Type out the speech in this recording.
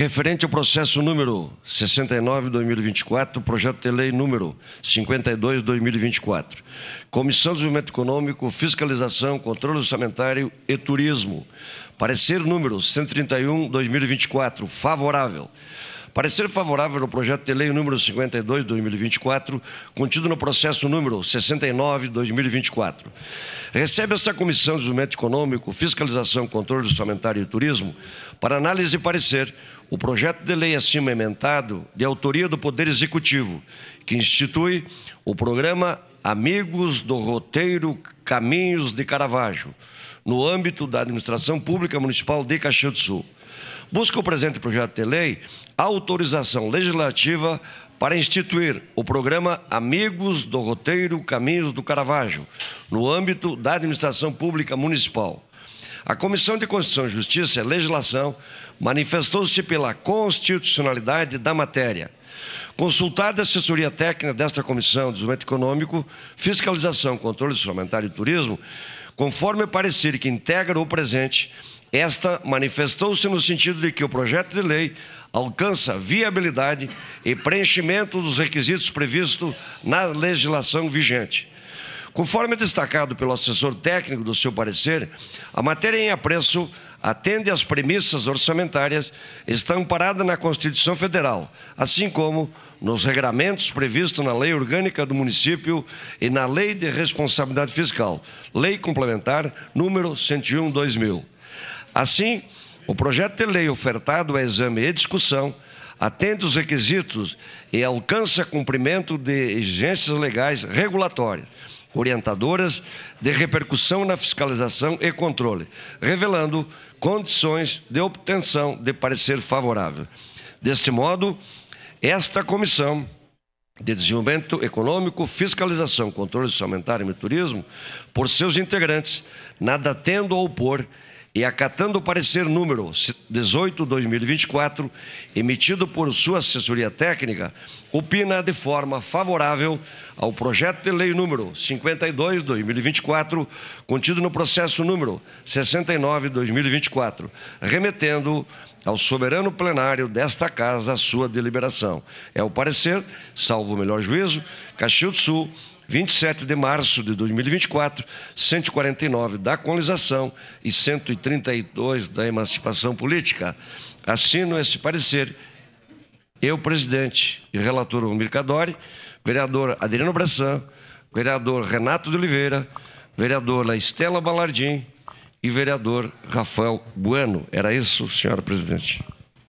referente ao processo número 69/2024, projeto de lei número 52/2024, Comissão de Desenvolvimento Econômico, Fiscalização, Controle Orçamentário e Turismo, parecer número 131/2024, favorável. Parecer favorável ao projeto de lei número 52 2024, contido no processo número 69 2024. Recebe esta Comissão de Desenvolvimento Econômico, Fiscalização, Controle Orçamentário e Turismo para análise e parecer o projeto de lei acima ementado de autoria do Poder Executivo, que institui o programa Amigos do Roteiro Caminhos de Caravaggio, no âmbito da Administração Pública Municipal de Caxias do Sul busca o presente projeto de lei autorização legislativa para instituir o programa Amigos do Roteiro Caminhos do Caravaggio, no âmbito da administração pública municipal. A Comissão de Constituição, Justiça e Legislação manifestou-se pela constitucionalidade da matéria. Consultada a assessoria técnica desta Comissão de Desenvolvimento Econômico, Fiscalização, Controle Orçamentário e Turismo, conforme parecer que integra o presente, esta manifestou-se no sentido de que o projeto de lei alcança viabilidade e preenchimento dos requisitos previstos na legislação vigente. Conforme destacado pelo assessor técnico do seu parecer, a matéria em apreço atende às premissas orçamentárias, está amparada na Constituição Federal, assim como nos regramentos previstos na Lei Orgânica do Município e na Lei de Responsabilidade Fiscal, Lei Complementar número 101/2000. Assim, o projeto de lei ofertado a exame e discussão atende os requisitos e alcança cumprimento de exigências legais regulatórias orientadoras de repercussão na fiscalização e controle, revelando condições de obtenção de parecer favorável. Deste modo, esta comissão de Desenvolvimento Econômico, Fiscalização, Controle Orçamentário e Turismo, por seus integrantes, nada tendo a opor, e acatando o parecer número 18/2024, emitido por sua assessoria técnica, opina de forma favorável ao projeto de lei número 52/2024, contido no processo número 69/2024, remetendo ao soberano plenário desta casa a sua deliberação. É o parecer, salvo o melhor juízo, Caxias do Sul 27 de março de 2024, 149 da colonização e 132 da emancipação política. Assino esse parecer. Eu, presidente e relator Romir Cadori, vereador Adriano Bressan, vereador Renato de Oliveira, vereadora Estela Balardim e vereador Rafael Bueno. Era isso, senhora presidente.